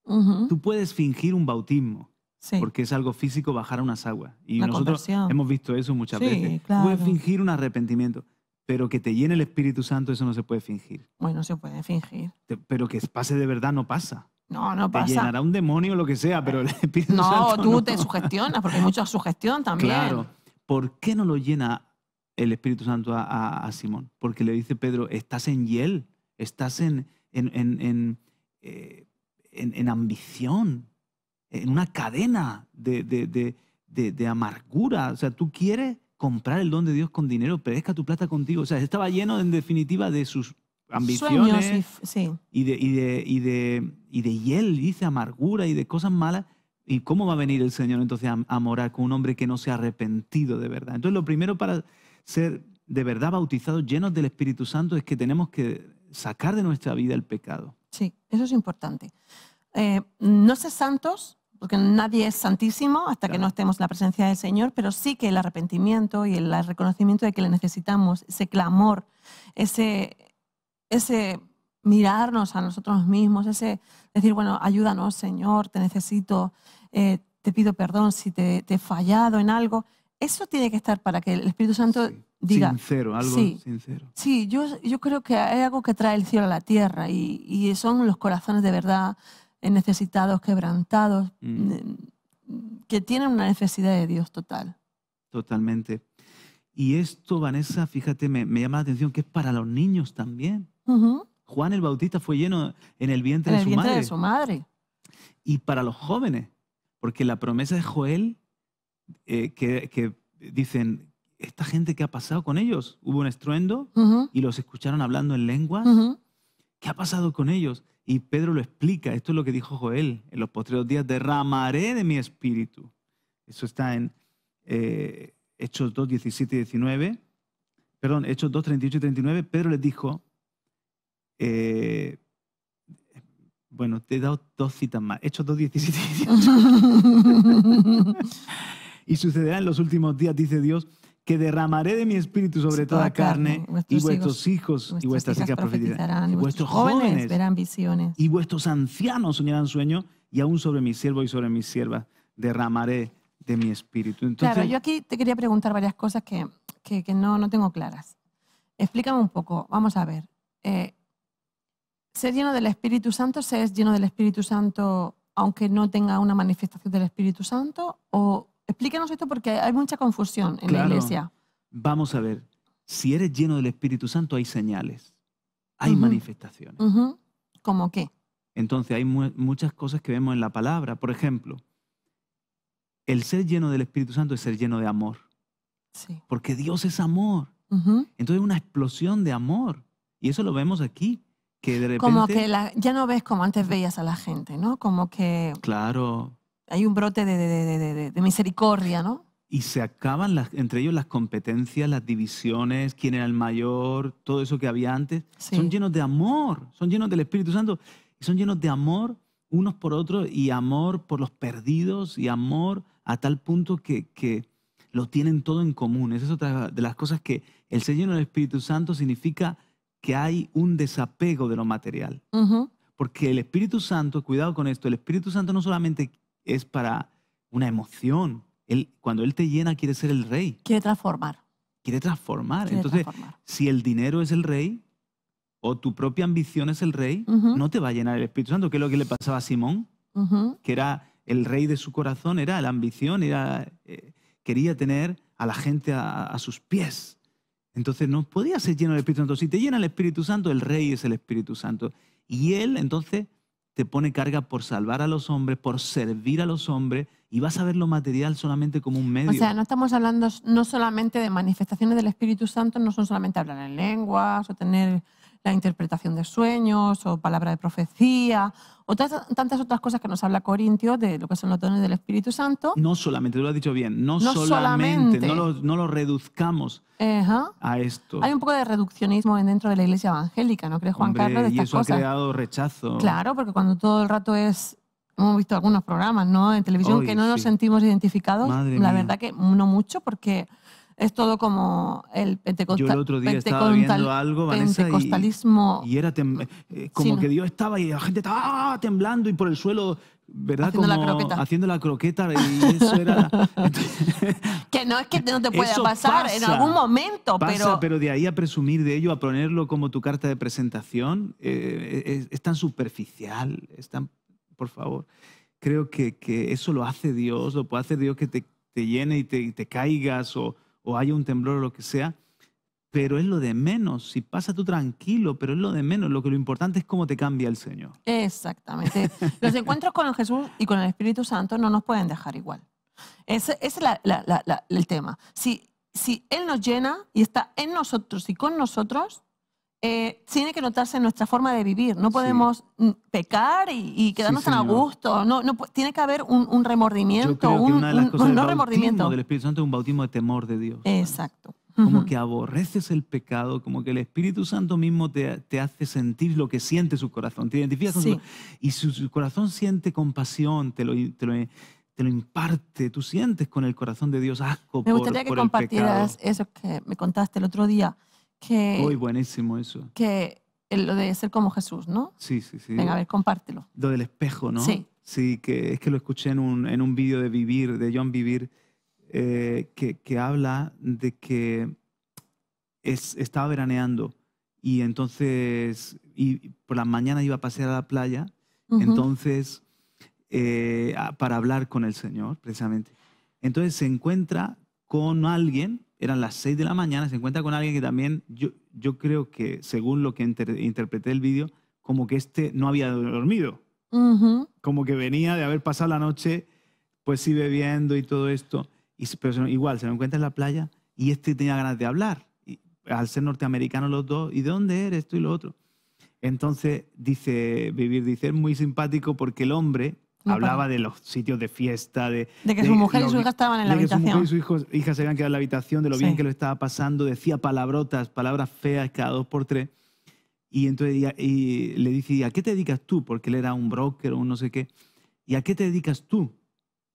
tú puedes fingir un bautismo. Sí. Porque es algo físico bajar a unas aguas. Y nosotros hemos visto eso muchas sí, veces. Claro. Puedes fingir un arrepentimiento, pero que te llene el Espíritu Santo, eso no se puede fingir. Bueno, se puede fingir. Pero que pase de verdad no pasa. No, no pasa. Te llenará un demonio o lo que sea, pero el Espíritu no, Santo. Tú no, tú te sugestionas, porque hay mucha sugestión también. Claro. ¿Por qué no lo llena el Espíritu Santo a, Simón? Porque le dice Pedro, estás en hiel, estás en, en, en, en, eh, en ambición, en una cadena de, de, de, de, amargura. O sea, tú quieres comprar el don de Dios con dinero, perezca tu plata contigo. O sea, estaba lleno en definitiva de sus ambiciones y, de, y, de, de, y de hiel, dice amargura y de cosas malas. ¿Y cómo va a venir el Señor entonces a, morar con un hombre que no se ha arrepentido de verdad? Entonces lo primero para ser de verdad bautizados, llenos del Espíritu Santo, es que tenemos que sacar de nuestra vida el pecado. Sí, eso es importante. Eh, no ser santos, porque nadie es santísimo hasta que no estemos en la presencia del Señor, pero sí que el arrepentimiento y el reconocimiento de que le necesitamos, ese clamor, ese, ese mirarnos a nosotros mismos, ese decir, bueno, ayúdanos, Señor, te necesito, eh, te pido perdón si te, he fallado en algo. Eso tiene que estar para que el Espíritu Santo diga. Sincero, algo sincero. Sí, yo, creo que hay algo que trae el cielo a la tierra y, son los corazones de verdad necesitados, quebrantados, mm. eh, que tienen una necesidad de Dios total. Totalmente. Y esto, Vanessa, fíjate, me llama la atención que es para los niños también. Juan el Bautista fue lleno en el vientre, de, su madre. Y para los jóvenes, porque la promesa de Joel, eh, que, dicen, esta gente que ha pasado con ellos, hubo un estruendo y los escucharon hablando en lenguas, ¿qué ha pasado con ellos? Y Pedro lo explica, esto es lo que dijo Joel, en los postreros días derramaré de mi espíritu. Eso está en eh, Hechos 2, 17 y 19. Perdón, Hechos 2, 38 y 39. Pedro les dijo, eh, bueno, te he dado dos citas más. Hechos dos y sucederá en los últimos días, dice Dios, que derramaré de mi espíritu sobre toda, carne, y vuestros hijos y vuestras hijas profetizarán, y vuestros jóvenes, verán visiones, y vuestros ancianos soñarán sueños, y aún sobre mi siervo y sobre mi sierva derramaré de mi espíritu. Entonces, claro, yo aquí te quería preguntar varias cosas que, que, no, no tengo claras. Explícame un poco, vamos a ver. Eh, ser lleno del Espíritu Santo, ¿se es lleno del Espíritu Santo aunque no tenga una manifestación del Espíritu Santo? O explíquenos esto porque hay mucha confusión en la iglesia. Vamos a ver, si eres lleno del Espíritu Santo hay señales, hay manifestaciones. ¿Cómo qué? Entonces hay muchas cosas que vemos en la palabra. Por ejemplo, el ser lleno del Espíritu Santo es ser lleno de amor. Porque Dios es amor. Entonces Entonces una explosión de amor. Y eso lo vemos aquí. Como que ya no ves como antes veías a la gente, ¿no? Como que... Claro. Hay un brote de, misericordia, ¿no? Y se acaban las, entre ellos las competencias, las divisiones, quién era el mayor, todo eso que había antes. Son llenos de amor, son llenos del Espíritu Santo. Y son llenos de amor unos por otros y amor por los perdidos y amor a tal punto que, lo tienen todo en común. Esa es otra de las cosas que el ser lleno del Espíritu Santo significa que hay un desapego de lo material. Porque el Espíritu Santo, cuidado con esto, el Espíritu Santo no solamente es para una emoción, él, cuando Él te llena quiere ser el rey. Quiere transformar. Quiere transformar. Entonces, si el dinero es el rey o tu propia ambición es el rey, no te va a llenar el Espíritu Santo, que es lo que le pasaba a Simón, que era el rey de su corazón, era la ambición, era, eh, quería tener a la gente a sus pies. Entonces no podía ser lleno del Espíritu Santo. Si te llena el Espíritu Santo, el Rey es el Espíritu Santo. Y Él entonces te pone carga por salvar a los hombres, por servir a los hombres, y vas a ver lo material solamente como un medio. O sea, no estamos hablando no solamente de manifestaciones del Espíritu Santo, no son solamente hablar en lenguas o tener la interpretación de sueños o palabra de profecía o tantas otras cosas que nos habla Corintio de lo que son los dones del Espíritu Santo. No solamente, tú lo has dicho bien, no, solamente, No, lo, reduzcamos a esto. Hay un poco de reduccionismo dentro de la iglesia evangélica, ¿no crees, Juan Carlos? De y eso ha creado rechazo. Claro, porque cuando todo el rato es hemos visto algunos programas ¿no? en televisión que no nos sentimos identificados. la verdad que no mucho, porque es todo como el pentecostal. Yo el otro día estaba viendo algo, Vanessa, Y, era eh, eh, como que Dios estaba y la gente estaba ah, temblando y por el suelo, ¿verdad? Haciendo la croqueta. Haciendo la croqueta y eso era... que no es que no te pueda pasar en algún momento, pasa, pero... pero de ahí a presumir de ello, a ponerlo como tu carta de presentación, eh, es, tan superficial, es tan... Por favor, creo que, que, eso lo hace Dios, lo puede hacer Dios que te, te llene y te, y te caigas o o haya un temblor o lo que sea, pero es lo de menos. Si pasa tú tranquilo, pero es lo de menos. Lo que lo importante es cómo te cambia el Señor. Exactamente. Los encuentros con Jesús y con el Espíritu Santo no nos pueden dejar igual. Ese, es el tema. Si, si Él nos llena y está en nosotros y con nosotros, eh, tiene que notarse en nuestra forma de vivir. No podemos mm, pecar y, quedarnos en tan a gusto. No, no, tiene que haber un, remordimiento, Yo que una de las cosas un no del Espíritu Santo es un bautismo de temor de Dios. Exacto. Como que aborreces el pecado, como que el Espíritu Santo mismo te, hace sentir lo que siente su corazón, te identificas con Y su, corazón siente compasión, te lo, te lo imparte, tú sientes con el corazón de Dios asco. Me gustaría que compartieras eso que me contaste el otro día que... Uy, buenísimo eso. Que lo de ser como Jesús, ¿no? Sí, sí, sí. Venga, a ver, compártelo. Lo del espejo, ¿no? Sí. Sí, que es que lo escuché en un, en vídeo de Vivir, de John Vivir, eh, que, que, habla de que es, estaba veraneando y entonces y por la mañana iba a pasear a la playa, entonces, eh, para hablar con el Señor, precisamente. Entonces se encuentra con alguien, eran las 6 de la mañana, se encuentra con alguien que también, yo, yo creo que según lo que interpreté el vídeo, como que este no había dormido, como que venía de haber pasado la noche, pues sí bebiendo y todo esto, y, pero igual se lo encuentra en la playa y este tenía ganas de hablar, y, al ser norteamericano los dos, ¿y de dónde eres tú y lo otro? Entonces dice, Vivir dice, es muy simpático porque el hombre Hablaba de los sitios de fiesta, de... De que su mujer y su hija estaban en la de habitación. Que su mujer y su hija se habían quedado en la habitación, de lo bien que lo estaba pasando, decía palabrotas, palabras feas cada dos por tres. Y entonces y le dice, ¿a qué te dedicas tú? Porque él era un broker o un no sé qué. ¿Y a qué te dedicas tú?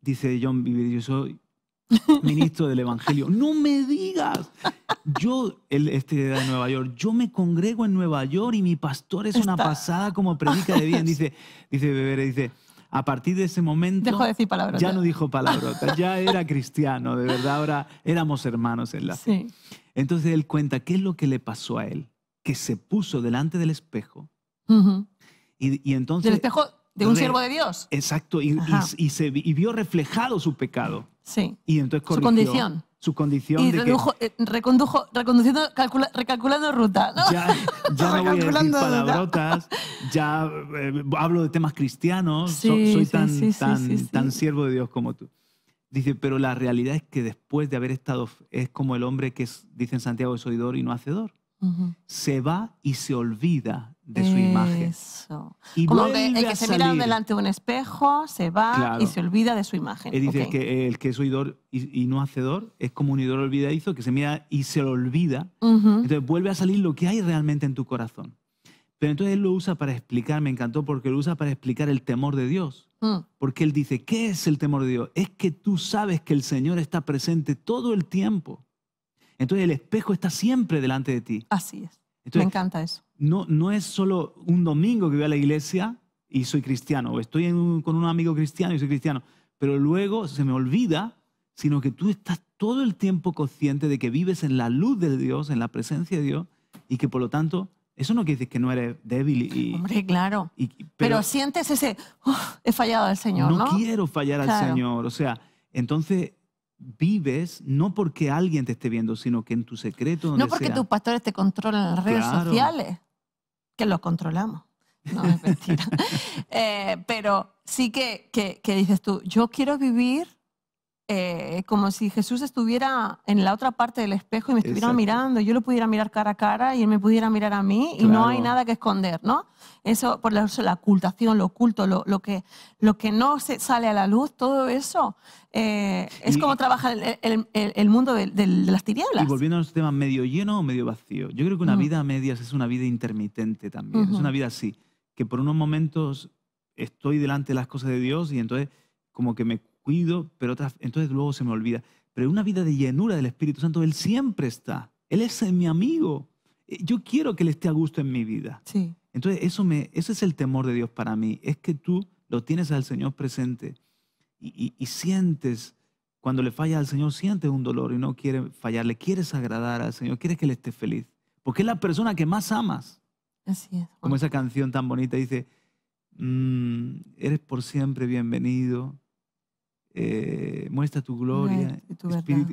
Dice John Vivir yo soy ministro del Evangelio. ¡No me digas! Yo, él, este era de Nueva York, yo me congrego en Nueva York y mi pastor es una pasada como predica de bien. Dice, dice Bebere, dice, a partir de ese momento ya no dijo palabrotas, ya era cristiano, de verdad, ahora éramos hermanos en la Entonces él cuenta qué es lo que le pasó a él, que se puso delante del espejo y, entonces... Del espejo de un siervo de Dios. Exacto, y, vio reflejado su pecado. Sí. Y entonces corrigió, Su condición su condición de eh, recondujo, recalculando ruta, Ya, ya no voy a decir palabrotas, ya eh, hablo de temas cristianos, soy tan, siervo de Dios como tú. Dice, pero la realidad es que después de haber estado, es como el hombre que dicen Santiago, es oidor y no hacedor. Se va y se olvida de su imagen. Y el que se mira delante de un espejo se va y se olvida de su imagen. él que el que es oidor y, no hacedor es como un oidor olvidadizo que se mira y se lo olvida. Entonces vuelve a salir lo que hay realmente en tu corazón. Pero entonces él lo usa para explicar, me encantó, porque lo usa para explicar el temor de Dios. Mm. Porque él dice, ¿qué es el temor de Dios? Es que tú sabes que el Señor está presente todo el tiempo. Entonces el espejo está siempre delante de ti. Así es. me encanta eso no, no es solo un domingo que voy a la iglesia y soy cristiano, o estoy con un amigo cristiano y soy cristiano, pero luego se me olvida, sino que tú estás todo el tiempo consciente de que vives en la luz de Dios, en la presencia de Dios, y que por lo tanto eso no quiere decir que no eres débil y... Hombre, claro. pero, sientes ese, he fallado al Señor. No, ¿no? quiero fallar al Señor. O sea, entonces vives no porque alguien te esté viendo, sino que en tu secreto... no porque tus pastores te controlan las redes sociales lo controlamos. No, es mentira. Eh, pero sí que, que, que dices tú, yo quiero vivir eh, como si Jesús estuviera en la otra parte del espejo y me estuviera mirando, yo lo pudiera mirar cara a cara y él me pudiera mirar a mí y no hay nada que esconder, ¿no? Eso, por la, ocultación, lo oculto, lo, que, lo que no se sale a la luz, todo eso eh, es como trabaja el, mundo de, las tinieblas. Y volviendo a los temas medio lleno o medio vacío, yo creo que una mm. vida a medias es una vida intermitente también, es una vida así, que por unos momentos estoy delante de las cosas de Dios y entonces como que me cuido, pero otras, entonces luego se me olvida. Pero una vida de llenura del Espíritu Santo, Él siempre está. Él es mi amigo. Eh, yo quiero que Él esté a gusto en mi vida. Sí. Entonces, eso me, ese es el temor de Dios para mí. Es que tú lo tienes al Señor presente y, y, sientes, cuando le falla al Señor, sientes un dolor y no quieres fallarle. Quieres agradar al Señor, quieres que Él esté feliz. Porque es la persona que más amas. Así es. Como esa canción tan bonita dice, mm, eres por siempre bienvenido, eh, muestra tu gloria,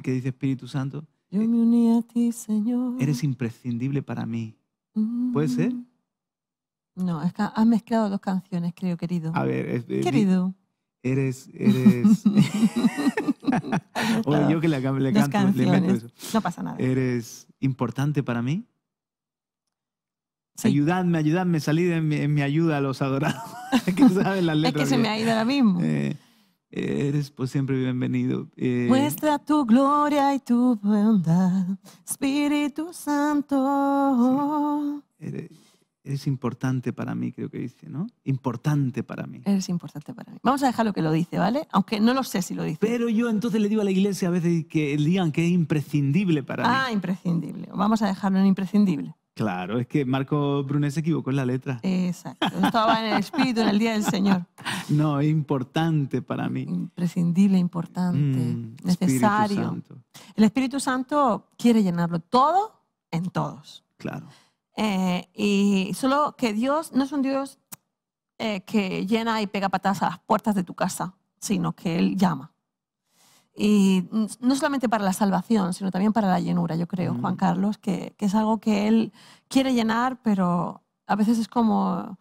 que dice Espíritu Santo. Yo eh, me uní a ti, Señor. Eres imprescindible para mí. Mm. ¿Puede ser? No, has mezclado dos canciones, creo, querido. A ver, eh, querido. Eres, eres. o yo que le, canto, le meto eso. No pasa nada. Eres importante para mí. Sí. Ayudadme, ayudadme, salid en mi, ayuda a los adorados. que las letras. es que se me ha ido ahora mismo. Eres por pues, siempre bienvenido. Eh. Muestra tu gloria y tu bondad, Espíritu Santo. Eres, importante para mí, creo que dice, ¿no? Importante para mí. Eres importante para mí. Vamos a dejarlo que lo dice, ¿vale? Aunque no lo sé si lo dice. Pero yo entonces le digo a la iglesia a veces que digan que es imprescindible para ah, mí. Ah, imprescindible. Vamos a dejarlo en imprescindible. Claro, es que Marco Brunet se equivocó en la letra. Exacto, estaba en el espíritu en el día del Señor. No, importante para mí. Imprescindible, importante, mm, necesario. Espíritu Santo. El Espíritu Santo quiere llenarlo todo en todos. Claro. Eh, y solo que Dios no es un Dios eh, que llena y pega patadas a las puertas de tu casa, sino que Él llama y mm. no solamente para la salvación, sino también para la llenura, yo creo, Juan mm. Carlos, que, es algo que él quiere llenar, pero a veces es como...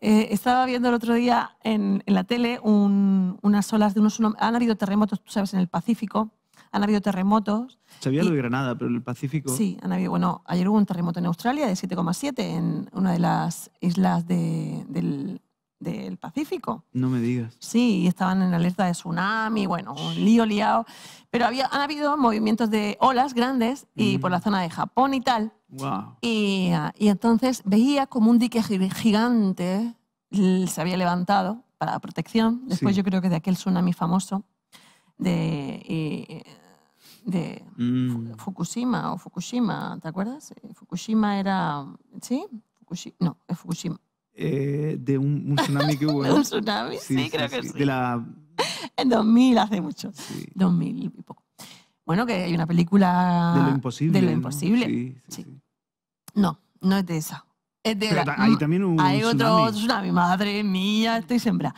Eh, estaba viendo el otro día en, la tele unas olas de unos... Han habido terremotos, tú sabes, en el Pacífico, han habido terremotos. Sabía lo de Granada, pero en el Pacífico... Sí, han habido... Bueno, ayer hubo un terremoto en Australia de 7,7 en una de las islas de, del del Pacífico. No me digas. Sí, estaban en alerta de tsunami, bueno, un lío liado. Pero había, han habido movimientos de olas grandes y mm. por la zona de Japón y tal. Wow. Y, y, entonces veía como un dique gigante se había levantado para la protección. Después yo creo que de aquel tsunami famoso de, de mm. Fukushima o Fukushima, ¿te acuerdas? Eh, Fukushima era... ¿Sí? no, es Fukushima. Eh, de un, tsunami que hubo. un tsunami? Sí, creo que sí. En 2000, hace mucho. 2000 y poco. Bueno, que hay una película... De lo imposible. ¿no? no, es de esa. también Hay un tsunami. otro tsunami. Madre mía, estoy sembrada.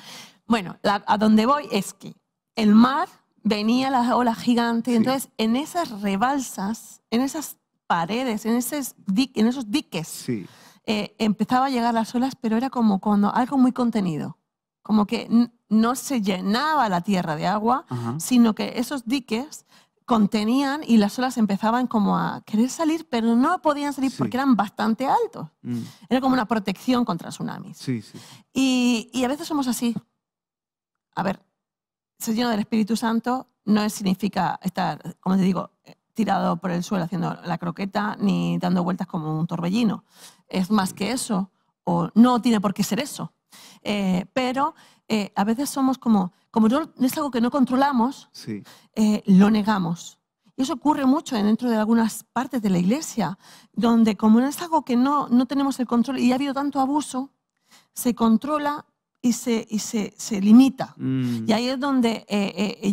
Bueno, a donde voy es que el mar venía las olas gigantes. Entonces, en esas rebalsas, en esas paredes, en, esos en esos diques, sí. Eh, empezaba a llegar las olas, pero era como cuando algo muy contenido, como que no se llenaba la tierra de agua, sino que esos diques contenían y las olas empezaban como a querer salir, pero no podían salir porque eran bastante altos. Mm. Era como una protección contra tsunamis. Y, y, a veces somos así. A ver, ser lleno del Espíritu Santo no significa estar, como te digo, tirado por el suelo haciendo la croqueta ni dando vueltas como un torbellino. Es más que eso, o no tiene por qué ser eso. Eh, pero eh, a veces somos como, como no, es algo que no controlamos, eh, lo negamos. Y eso ocurre mucho dentro de algunas partes de la iglesia, donde como no es algo que no, no tenemos el control y ha habido tanto abuso, se controla y se, y se, limita. Mm. Y ahí es donde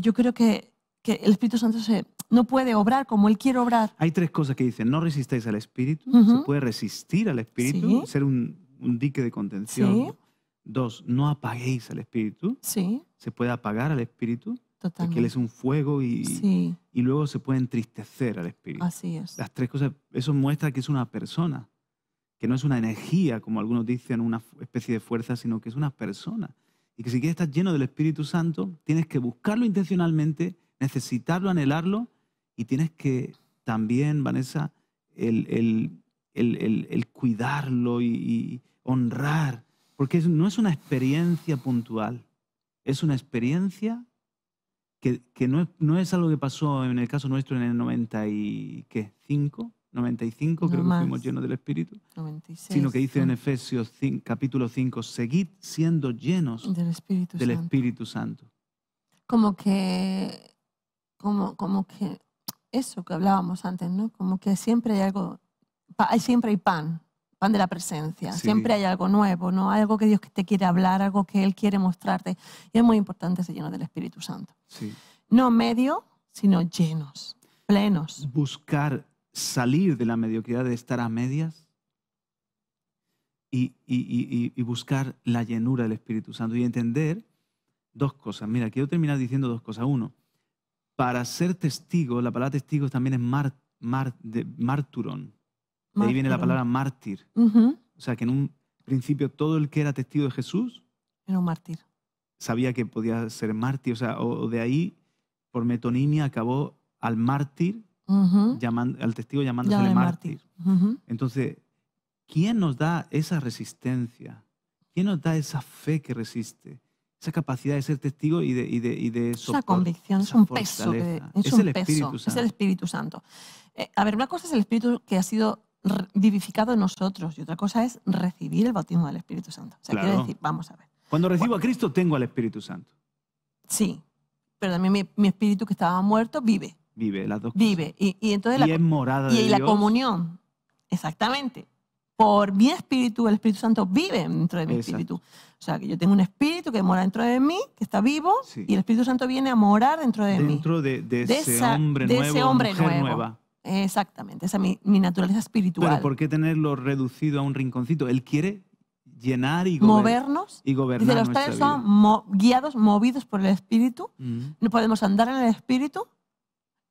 yo creo que, que el Espíritu Santo se, no puede obrar como Él quiere obrar. Hay tres cosas que dicen, no resistáis al Espíritu, se puede resistir al Espíritu, ser un, dique de contención. Dos, no apaguéis al Espíritu, sí. se puede apagar al Espíritu, porque Él es un fuego y, y luego se puede entristecer al Espíritu. Así es. Las tres cosas, eso muestra que es una persona, que no es una energía, como algunos dicen, una especie de fuerza, sino que es una persona y que si quieres estar lleno del Espíritu Santo, tienes que buscarlo intencionalmente, necesitarlo, anhelarlo y tienes que también, Vanessa, el, cuidarlo y, honrar, porque no es una experiencia puntual, es una experiencia que, no, es, algo que pasó en el caso nuestro en el 95, 95 creo que fuimos llenos del Espíritu, sino que dice en Efesios capítulo 5, seguid siendo llenos del Espíritu, del Santo. Espíritu Santo. Como que, como, como que eso que hablábamos antes, ¿no? Como que siempre hay algo, hay, siempre hay pan, pan de la presencia, siempre hay algo nuevo, ¿no? Algo que Dios te quiere hablar, algo que Él quiere mostrarte. Y es muy importante ser lleno del Espíritu Santo. Sí. No medio, sino llenos, plenos. Buscar salir de la mediocridad de estar a medias y, y, y, y, buscar la llenura del Espíritu Santo y entender dos cosas. Mira, quiero terminar diciendo dos cosas. Uno, para ser testigo, la palabra testigo también es de, marturón. De ahí viene la palabra mártir. O sea que en un principio todo el que era testigo de Jesús era un mártir. Sabía que podía ser mártir. O sea, o, de ahí, por metonimia, acabó al mártir, al testigo llamándosele mártir. Entonces, ¿quién nos da esa resistencia? ¿Quién nos da esa fe que resiste? capacidad de ser testigo y de, y Esa convicción, es un peso. es, el es el Espíritu Santo. Eh, a ver, una cosa es el Espíritu que ha sido vivificado en nosotros y otra cosa es recibir el bautismo del Espíritu Santo. O sea, quiere decir, vamos a ver. Cuando recibo a Cristo tengo al Espíritu Santo. Sí, pero también mi, espíritu que estaba muerto vive. Vive, las dos Vive. Y, entonces la, morada y, la comunión. Exactamente por mi espíritu, el Espíritu Santo vive dentro de mi espíritu. O sea, que yo tengo un espíritu que mora dentro de mí, que está vivo, y el Espíritu Santo viene a morar dentro de mí. Dentro de, ese hombre nuevo, ese hombre mujer nueva. Exactamente, esa es mi, naturaleza espiritual. Pero ¿por qué tenerlo reducido a un rinconcito? Él quiere llenar y movernos. Y gobernar. Dice, los tales son guiados, movidos por el espíritu. Mm. No podemos andar en el espíritu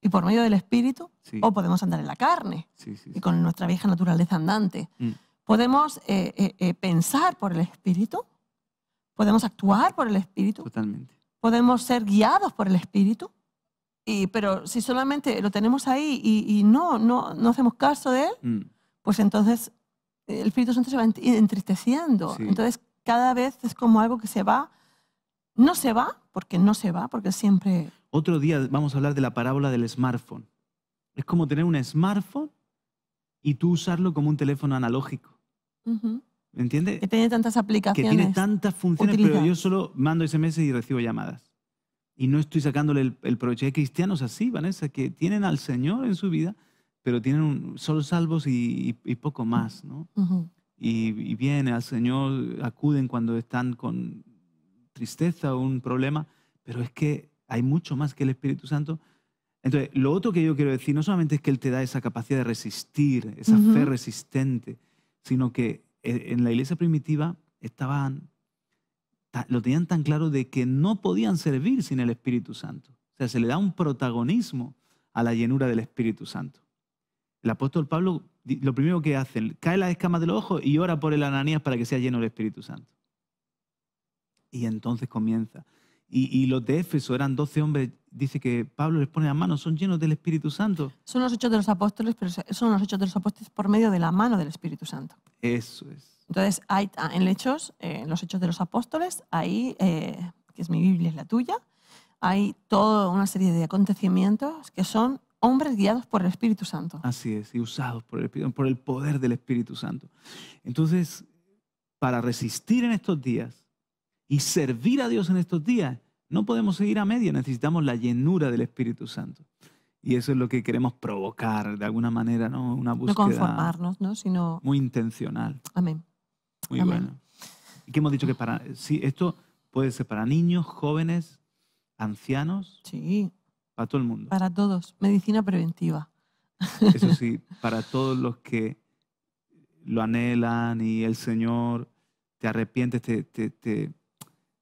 y por medio del espíritu, o podemos andar en la carne y con nuestra vieja naturaleza andante. Mm. Podemos eh, eh, eh, pensar por el espíritu, podemos actuar por el espíritu, Totalmente. podemos ser guiados por el espíritu, y, pero si solamente lo tenemos ahí y, no, no, no, hacemos caso de él, mm. pues entonces el Espíritu Santo se va entristeciendo. Entonces cada vez es como algo que se va, no se va, porque no se va, porque siempre otro día vamos a hablar de la parábola del smartphone. Es como tener un smartphone y tú usarlo como un teléfono analógico. ¿Me entiendes? Que tiene tantas aplicaciones. Que tiene tantas funciones, pero yo solo mando SMS y recibo llamadas. Y no estoy sacándole el, provecho. Hay cristianos así, Vanessa, que tienen al Señor en su vida, pero tienen solo salvos y, poco más, ¿no? y, y vienen al Señor, acuden cuando están con tristeza o un problema, pero es que hay mucho más que el Espíritu Santo. Entonces, lo otro que yo quiero decir, no solamente es que Él te da esa capacidad de resistir, esa fe resistente, sino que eh, en la iglesia primitiva estaban, lo tenían tan claro de que no podían servir sin el Espíritu Santo. O sea, se le da un protagonismo a la llenura del Espíritu Santo. El apóstol Pablo, lo primero que hace, cae las escamas del ojo y ora por el Ananías para que sea lleno del Espíritu Santo. Y entonces comienza y, los de Éfeso eran 12 hombres, dice que Pablo les pone la mano, son llenos del Espíritu Santo. Son los hechos de los apóstoles, pero son los hechos de los apóstoles por medio de la mano del Espíritu Santo. Eso es. Entonces, hay, en, hechos, en eh, los hechos de los apóstoles, ahí, eh, que es mi Biblia, es la tuya, hay toda una serie de acontecimientos que son hombres guiados por el Espíritu Santo. Así es, y usados por el, por el poder del Espíritu Santo. Entonces, para resistir en estos días, y servir a Dios en estos días, no podemos seguir a medio. necesitamos la llenura del Espíritu Santo. Y eso es lo que queremos provocar de alguna manera, ¿no? Una búsqueda. No conformarnos, ¿no? Sino... Muy intencional. Amén. Muy bueno. Y qué hemos dicho que para. Sí, esto puede ser para niños, jóvenes, ancianos. Sí. Para todo el mundo. Para todos. Medicina preventiva. Eso sí, para todos los que lo anhelan y el Señor te arrepientes, te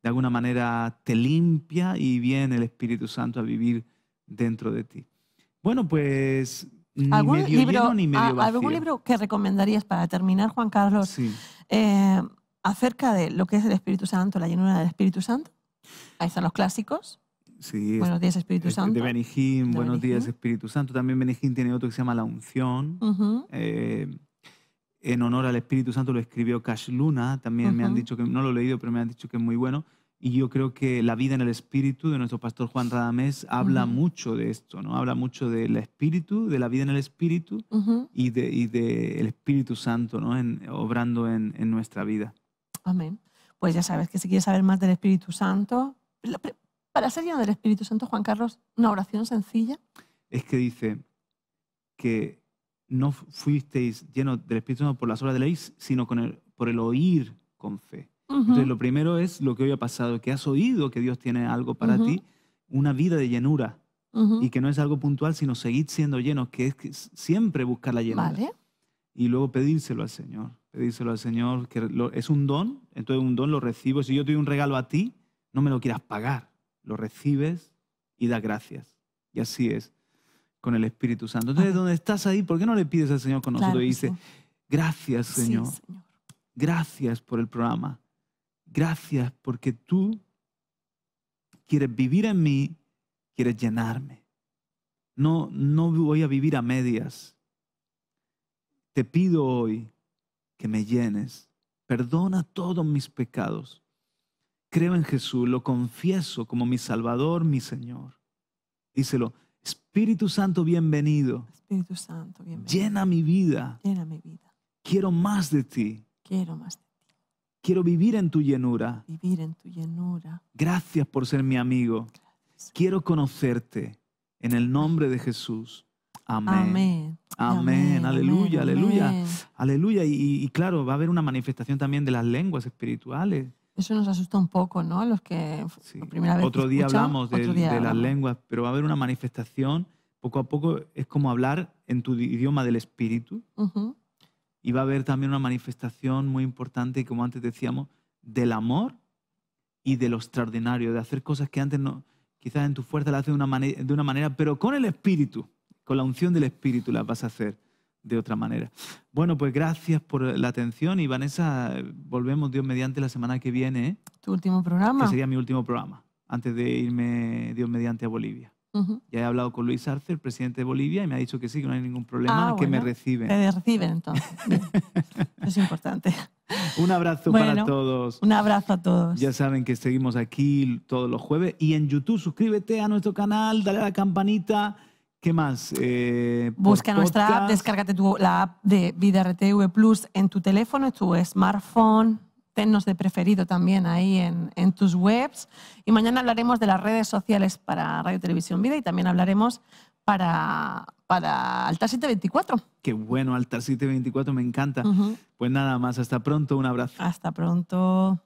de alguna manera te limpia y viene el Espíritu Santo a vivir dentro de ti. Bueno, pues ni ¿Algún medio libro, ni medio ¿Algún libro que recomendarías para terminar, Juan Carlos, sí. Eh, acerca de lo que es el Espíritu Santo, la llenura del Espíritu Santo? Ahí están los clásicos. Sí, buenos días, Espíritu Santo. De Benihín, Buenos días, Espíritu Santo. También Benihín tiene otro que se llama La Unción. Uh en honor al Espíritu Santo lo escribió Cash Luna, también me han dicho que, no lo he leído, pero me han dicho que es muy bueno. Y yo creo que La vida en el espíritu de nuestro pastor Juan Radamés habla mucho de esto, ¿no? Habla mucho del espíritu, de la vida en el espíritu y del de Espíritu Santo, ¿no? obrando en, en, nuestra vida. Amén. Pues ya sabes que si quieres saber más del Espíritu Santo, para ser lleno del Espíritu Santo, Juan Carlos, una oración sencilla. Es que dice que no fuisteis llenos del Espíritu Santo por las obras de la ley, sino por el oír con fe. Entonces, lo primero es lo que hoy ha pasado, que has oído que Dios tiene algo para ti, una vida de llenura, y que no es algo puntual, sino seguir siendo llenos, que es siempre buscar la llenura. Y luego pedírselo al Señor, pedírselo al Señor, que es un don, entonces un don lo recibo. Si yo te doy un regalo a ti, no me lo quieras pagar, lo recibes y das gracias. Y así es con el Espíritu Santo. Entonces, dónde donde estás ahí, ¿por qué no le pides al Señor con nosotros? y dice, gracias Señor. gracias por el programa, gracias porque tú quieres vivir en mí, quieres llenarme. No, no voy a vivir a medias. Te pido hoy que me llenes. Perdona todos mis pecados. Creo en Jesús, lo confieso como mi Salvador, mi Señor. Díselo, Espíritu Santo, bienvenido. Espíritu Santo, bienvenido. Llena mi vida. Llena mi vida. Quiero más de ti. Quiero vivir en tu llenura. Gracias por ser mi amigo. Quiero conocerte en el nombre de Jesús. Amén. Amén. Aleluya, aleluya. Aleluya. y, claro, va a haber una manifestación también de las lenguas espirituales. Eso nos asusta un poco, ¿no? Los que sí. primera vez Otro día hablamos de, las lenguas, pero va a haber una manifestación. Poco a poco es como hablar en tu idioma del espíritu. Y va a haber también una manifestación muy importante, como antes decíamos, del amor y de lo extraordinario, de hacer cosas que antes no, quizás en tu fuerza las haces una, de una manera, pero con el espíritu, con la unción del espíritu las vas a hacer de otra manera. Bueno, pues gracias por la atención y Vanessa, volvemos Dios mediante la semana que viene. ¿eh? Tu último programa. Que sería mi último programa, antes de irme Dios mediante a Bolivia. Ya he hablado con Luis Arce, el presidente de Bolivia, y me ha dicho que sí, que no hay ningún problema, ah, que me reciben. Me reciben entonces. es importante. Un abrazo para todos. Un abrazo a todos. Ya saben que seguimos aquí todos los jueves y en YouTube suscríbete a nuestro canal, dale a la campanita. ¿Qué más? Eh, Busca nuestra app, descárgate la app de Vida RTV Plus en tu teléfono, en tu smartphone. Tennos de preferido también ahí en, tus webs. Y mañana hablaremos de las redes sociales para Radio Televisión Vida y también hablaremos para, para Altar 724. Qué bueno, Altar 724, me encanta. Pues nada más, hasta pronto, un abrazo. Hasta pronto.